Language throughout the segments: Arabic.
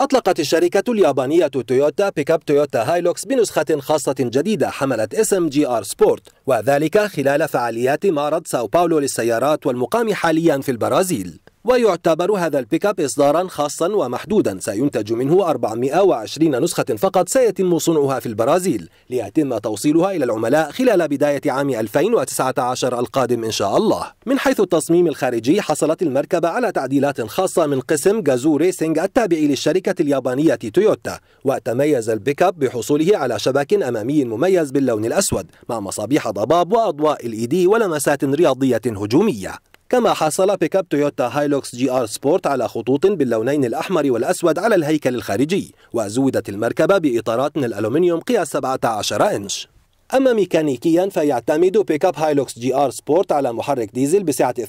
أطلقت الشركة اليابانية تويوتا بيكاب تويوتا هايلوكس بنسخة خاصة جديدة حملت اسم جي آر سبورت وذلك خلال فعاليات معرض ساو باولو للسيارات والمقام حاليا في البرازيل ويعتبر هذا البيك اب إصدارا خاصا ومحدودا سينتج منه 420 نسخة فقط سيتم صنعها في البرازيل ليتم توصيلها إلى العملاء خلال بداية عام 2019 القادم إن شاء الله من حيث التصميم الخارجي حصلت المركبة على تعديلات خاصة من قسم جازو ريسينج التابع للشركة اليابانية تويوتا وتميز البيك اب بحصوله على شبك أمامي مميز باللون الأسود مع مصابيح ضباب وأضواء الإيدي ولمسات رياضية هجومية كما حصل بيكاب تويوتا هايلوكس جي ار سبورت على خطوط باللونين الأحمر والأسود على الهيكل الخارجي وزودت المركبة بإطارات من الألومنيوم قياس 17 إنش أما ميكانيكيا فيعتمد بيكاب هايلوكس جي آر سبورت على محرك ديزل بسعة 2.8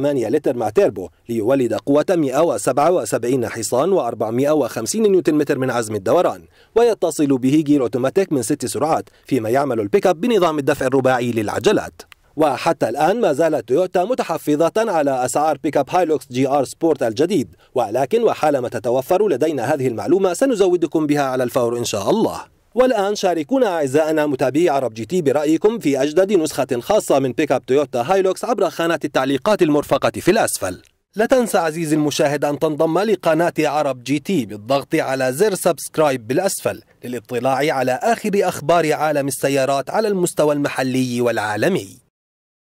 لتر مع تيربو ليولد قوة 177 حصان و450 نيوتن متر من عزم الدوران ويتصل به جير أوتوماتيك من ست سرعات فيما يعمل البيكاب بنظام الدفع الرباعي للعجلات وحتى الآن ما زالت تويوتا متحفظة على أسعار بيكاب هايلوكس جي آر سبورت الجديد ولكن وحالما تتوفر لدينا هذه المعلومة سنزودكم بها على الفور إن شاء الله والآن شاركونا أعزائنا متابعي عرب جي تي برأيكم في أجدد نسخة خاصة من بيكاب تويوتا هايلوكس عبر خانة التعليقات المرفقة في الأسفل لا تنسى عزيزي المشاهد أن تنضم لقناة عرب جي تي بالضغط على زر سبسكرايب بالأسفل للاطلاع على آخر أخبار عالم السيارات على المستوى المحلي والعالمي